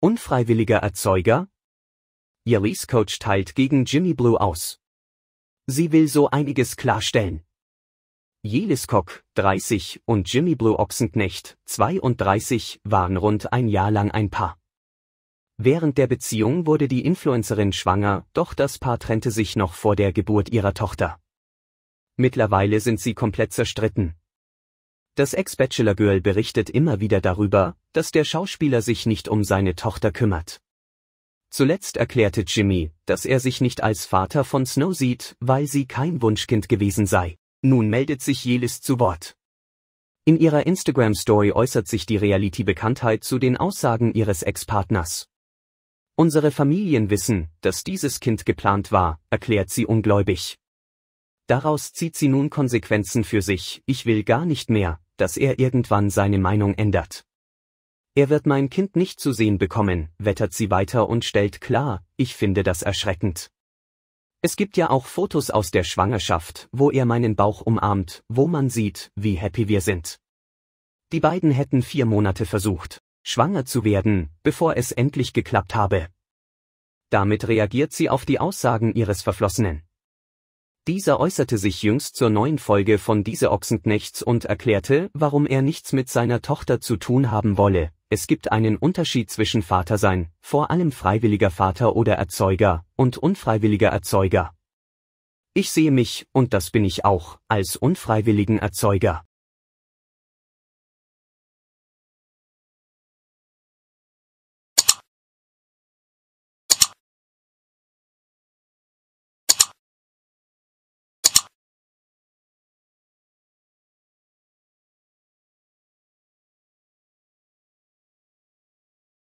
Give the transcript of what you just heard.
Unfreiwilliger Erzeuger? Yellies Coach teilt gegen Jimmy Blue aus. Sie will so einiges klarstellen. Jeliskok, 30, und Jimmy Blue Ochsenknecht, 32, waren rund ein Jahr lang ein Paar. Während der Beziehung wurde die Influencerin schwanger, doch das Paar trennte sich noch vor der Geburt ihrer Tochter. Mittlerweile sind sie komplett zerstritten. Das Ex-Bachelor-Girl berichtet immer wieder darüber, dass der Schauspieler sich nicht um seine Tochter kümmert. Zuletzt erklärte Jimmy, dass er sich nicht als Vater von Snow sieht, weil sie kein Wunschkind gewesen sei. Nun meldet sich Jelis zu Wort. In ihrer Instagram-Story äußert sich die Reality-Bekanntheit zu den Aussagen ihres Ex-Partners. Unsere Familien wissen, dass dieses Kind geplant war, erklärt sie ungläubig. Daraus zieht sie nun Konsequenzen für sich, ich will gar nicht mehr, dass er irgendwann seine Meinung ändert. Er wird mein Kind nicht zu sehen bekommen, wettert sie weiter und stellt klar, ich finde das erschreckend. Es gibt ja auch Fotos aus der Schwangerschaft, wo er meinen Bauch umarmt, wo man sieht, wie happy wir sind. Die beiden hätten vier Monate versucht, schwanger zu werden, bevor es endlich geklappt habe. Damit reagiert sie auf die Aussagen ihres Verflossenen. Dieser äußerte sich jüngst zur neuen Folge von Diese Ochsenknechts und erklärte, warum er nichts mit seiner Tochter zu tun haben wolle. Es gibt einen Unterschied zwischen Vatersein, vor allem freiwilliger Vater oder Erzeuger, und unfreiwilliger Erzeuger. Ich sehe mich, und das bin ich auch, als unfreiwilligen Erzeuger.